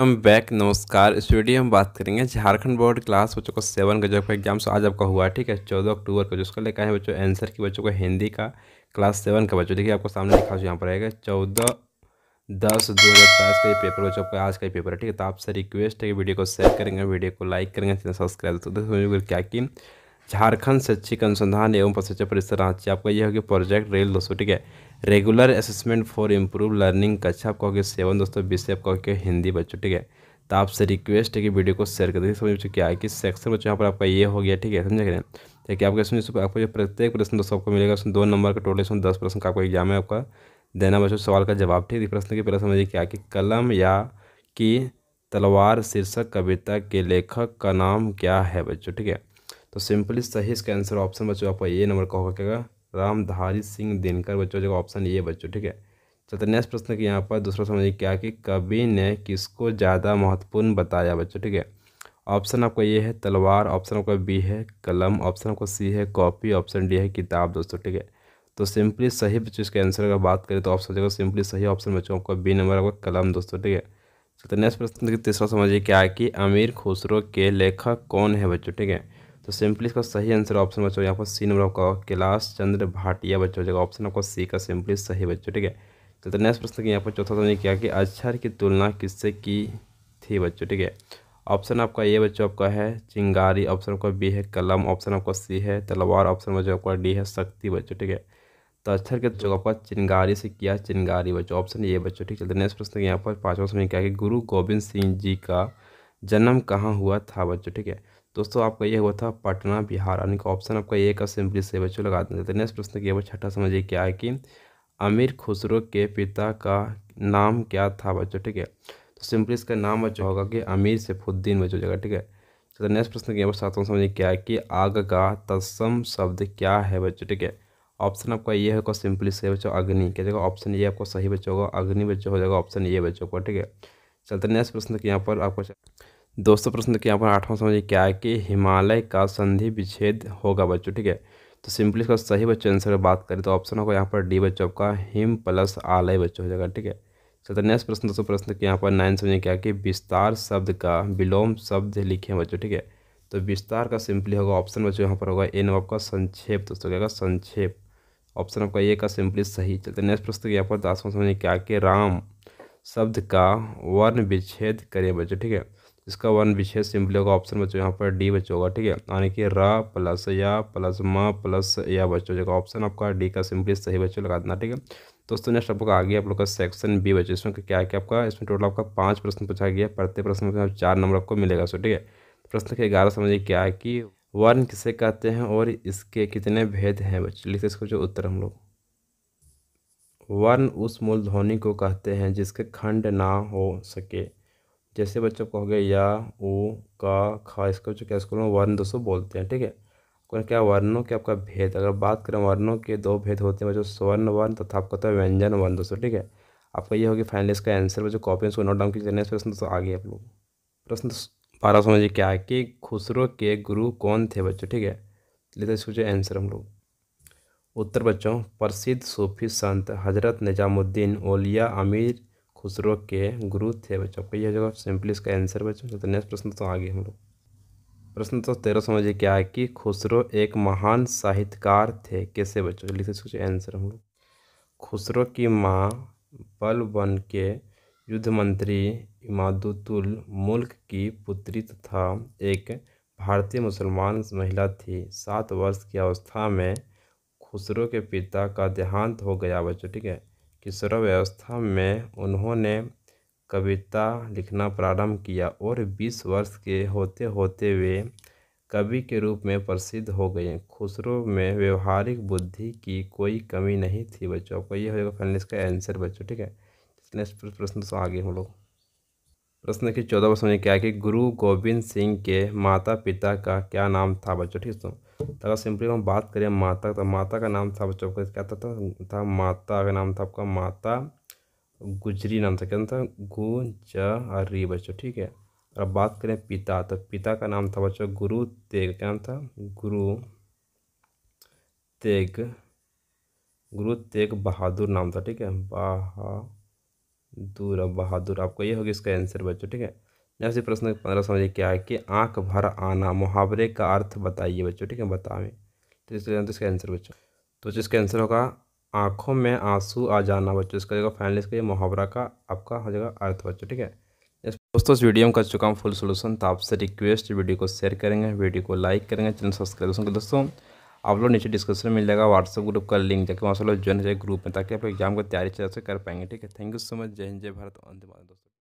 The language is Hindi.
हम बैक नमस्कार इस वीडियो हम बात करेंगे झारखंड बोर्ड क्लास बच्चों को सेवन का जो एग्जाम आज आपका हुआ है ठीक है चौदह अक्टूबर को जिसको लेकर है बच्चों आंसर की बच्चों को हिंदी का क्लास सेवन का बच्चों देखिए आपको सामने लिखा हुआ यहाँ पर आएगा चौदह दस दो हज़ार बाईस का ये पेपर बच्चों का आज का ही पेपर है ठीक है तो आपसे रिक्वेस्ट है कि वीडियो को शेयर करेंगे वीडियो को लाइक करेंगे सब्सक्राइब तो क्या की झारखंड शैक्षिक अनुसंधान एवं प्रशिक्षण परिसर रांची आपका यह होगी प्रोजेक्ट रेल दोस्तों ठीक है regular assessment for improve learning कक्षा आपका होगी सेवन दोस्तों विषय आपका होगी हिंदी बच्चों ठीक है तो आपसे रिक्वेस्ट है कि वीडियो को शेयर कर दीजिए समझ क्या है कि सेक्शन बच्चों यहाँ पर आपका ये हो गया ठीक है समझ गए देखिए आपको इसमें आपको जो प्रत्येक प्रश्न दोस्तों आपको मिलेगा उसमें दो नंबर का टोटल इसमें दस प्रश्न का आपको एग्जाम है आपका देना बच्चों सवाल का जवाब ठीक है प्रश्न की पहले समझिए क्या कि कलम या कि तलवार शीर्षक कविता के लेखक का नाम क्या है बच्चों ठीक है तो सिंपली सही इसका आंसर ऑप्शन बच्चों आपका ए नंबर का होगा क्या रामधारी सिंह दिनकर बच्चों जगह ऑप्शन ये बच्चों ठीक है चलते नेक्स्ट प्रश्न के यहाँ पर दूसरा समझिए क्या कि कवि ने किसको ज़्यादा महत्वपूर्ण बताया बच्चों ठीक है ऑप्शन आपका ये है तलवार ऑप्शन आपका बी है कलम ऑप्शन आपका सी है कॉपी ऑप्शन डी है किताब दोस्तों ठीक है तो सिंपली सही बच्चों इसके आंसर अगर बात करें तो ऑप्शन जगह सिंपली सही ऑप्शन बच्चों आपका बी नंबर आपका कलम दोस्तों ठीक है चलते नेक्स्ट प्रश्न तीसरा समझिए क्या कि अमीर खुसरो के लेखक कौन है बच्चों ठीक है तो सिंपली इसका सही आंसर ऑप्शन बच्चों यहाँ पर सी नंबर आपका कैलाश चंद्र भाटिया बच्चों जगह ऑप्शन आपका सी का सिंपली सही बच्चों ठीक है चलते तो नेक्स्ट प्रश्न यहाँ पर चौथा समझे क्या कि अक्षर की तुलना किससे की थी बच्चों ठीक है ऑप्शन आपका ए बच्चों आपका है चिंगारी ऑप्शन आपका बी है कलम ऑप्शन आपका सी है तलवार ऑप्शन बच्चों आपका डी है शक्ति बच्चों ठीक है तो अक्षर के जगह पर चिंगारी से किया चिंगारी बच्चों ऑप्शन ये बच्चों ठीक चलते तो नेक्स्ट प्रश्न यहाँ पर पाँचवा समझ क्या कि गुरु गोविंद सिंह जी का जन्म कहाँ हुआ था बच्चों ठीक है दोस्तों आपका ये हुआ था पटना बिहार यानी कि ऑप्शन आपका ये का सिंपली से बच्चों लगा देते नेक्स्ट तो प्रश्न किया छठा समझिए क्या है कि अमीर खुसरो के पिता का नाम क्या था बच्चों ठीक है तो सिंपली इसका नाम बच्चों होगा कि अमीर सेफुद्दीन बच्चों जगह ठीक है तो नेक्स्ट प्रश्न किया सातवां समझिए क्या है कि आग का तत्सम शब्द क्या है बच्चों ठीक है ऑप्शन आपका ये होगा सिंपली से बच्चों अग्नि क्या जगह ऑप्शन ये आपको सही बच्चों होगा अग्नि बच्चों हो जाएगा ऑप्शन ये बच्चों को ठीक है चलते नेक्स्ट प्रश्न के यहाँ पर आपको दोस्तों प्रश्न देखिए यहाँ पर आठवां समझिए क्या है कि हिमालय का संधि विच्छेद होगा बच्चों ठीक है तो सिंपली इसका सही बच्चों आंसर बात करें तो ऑप्शन होगा यहाँ पर डी बच्चों का हिम प्लस आलय बच्चों हो जाएगा ठीक है चलते नेक्स्ट प्रश्न दोस्तों प्रश्न के यहाँ पर नाइन समझिए क्या कि विस्तार शब्द का विलोम शब्द लिखे बच्चों ठीक है तो विस्तार का सिंपली होगा ऑप्शन बच्चों यहाँ पर होगा ए नंबर का संक्षेप दोस्तों क्या होगा संक्षेप ऑप्शन आपका ए का सिंपली सही चलते नेक्स्ट प्रश्न यहाँ पर दसवां समझिए क्या कि राम शब्द का वर्ण विच्छेद करिए बच्चों ठीक है इसका वन विशेष सिंपली होगा ऑप्शन बच्चों यहाँ पर डी बच्चों होगा ठीक है यानी कि रा प्लस या प्लस म प्लस या बच्चों जगह ऑप्शन आपका डी का सिंपली सही बच्चों लगा देना ठीक है दोस्तों नेक्स्ट आपका आ गया आप लोग का सेक्शन बी बच्चों इसमें क्या क्या आपका इसमें टोटल आपका पाँच प्रश्न पूछा गया प्रत्येक प्रश्न में चार नंबर आपको मिलेगा सो ठीक है प्रश्न के ग्यारह समझिए क्या है कि वर्ण किसे कहते हैं और इसके कितने भेद हैं बच्चे लिखते इसको जो उत्तर हम लोग वर्ण उस मूल ध्वनि को कहते हैं जिसके खंड ना हो सके जैसे बच्चों को गए या ओ का खा इसको जो क्या स्कूल में वर्ण दोस्तों बोलते हैं ठीक है कौन तो क्या वर्णों के आपका भेद अगर बात करें वर्णों के दो भेद होते हैं बच्चों स्वर्ण वर्ण तथा आपका होता है व्यंजन वर्ण दोस्तों ठीक है आपका ये होगी फाइनल इसका आंसर बच्चों कॉपी उसको नोट डाउन कीजिए नेक्स्ट प्रश्न दोस्तों आगे आप लोग प्रश्न तो बारह समझिए क्या है कि खुसरो के गुरु कौन थे बच्चों ठीक है लेते सोचे आंसर हम लोग उत्तर बच्चों प्रसिद्ध सूफी संत हजरत निजामुद्दीन ओलिया अमीर खुसरो के गुरु थे बच्चों आपको यह होगा सिंपली इसका आंसर बच्चों चलते नेक्स्ट प्रश्न तो आगे हम लोग प्रश्न तो तेरह समझिए क्या है कि खुसरो एक महान साहित्यकार थे कैसे बच्चों जल्दी से सोचिए आंसर हम लोग खुसरो की माँ बलबन के युद्ध मंत्री इमादुतुल मुल्क की पुत्री तथा एक भारतीय मुसलमान महिला थी सात वर्ष की अवस्था में खुसरो के पिता का देहांत हो गया बच्चों ठीक है किशोर अवस्था में उन्होंने कविता लिखना प्रारंभ किया और बीस वर्ष के होते होते वे कवि के रूप में प्रसिद्ध हो गए खुसरो में व्यवहारिक बुद्धि की कोई कमी नहीं थी बच्चों को ये होगा फ्रेंड इसका आंसर बच्चों ठीक है नेक्स्ट प्रश्न तो आगे हम लोग प्रश्न के चौदह प्रश्न में क्या है कि गुरु गोविंद सिंह के माता पिता का क्या नाम था बच्चों ठीक है तो अगर सिंपली हम बात करें माता तो माता का नाम था बच्चों का क्या था, था, तो था माता का नाम था आपका माता गुजरी नाम था क्या था गु गुजरी बच्चों ठीक है और बात करें पिता तो पिता का नाम था बच्चों गुरु तेग क्या नाम था गुरु तेग गुरु तेग बहादुर नाम था ठीक है बहा दूर बहादुर आपको ये होगी इसका आंसर बच्चों ठीक है नेक्स्ट प्रश्न पंद्रह समझिए क्या है कि आंख भर आना मुहावरे का अर्थ बताइए बच्चों ठीक है बतावें तो अंदर तो इसका आंसर बच्चों तो इसका आंसर होगा आँखों में आंसू आ जाना बच्चों इसका जगह फाइनल इसका ये मुहावरा का आपका हो जाएगा अर्थ बच्चों ठीक है दोस्तों इस वीडियो में कर चुका हूँ फुल सोल्यूशन तो आपसे रिक्वेस्ट वीडियो को शेयर करेंगे वीडियो को लाइक करेंगे चैनल सब्सक्राइब दोस्तों आप लोग नीचे डिस्क्रिप्शन मिल जाएगा व्हाट्सअप ग्रुप का लिंक जाके वहाँ से लोग ज्वाइन हो जाए ग्रुप में ताकि आप एग्जाम की तैयारी अच्छे से कर पाएंगे ठीक है थैंक यू सो मच जय हिंद जय भारत वंदे दोस्तों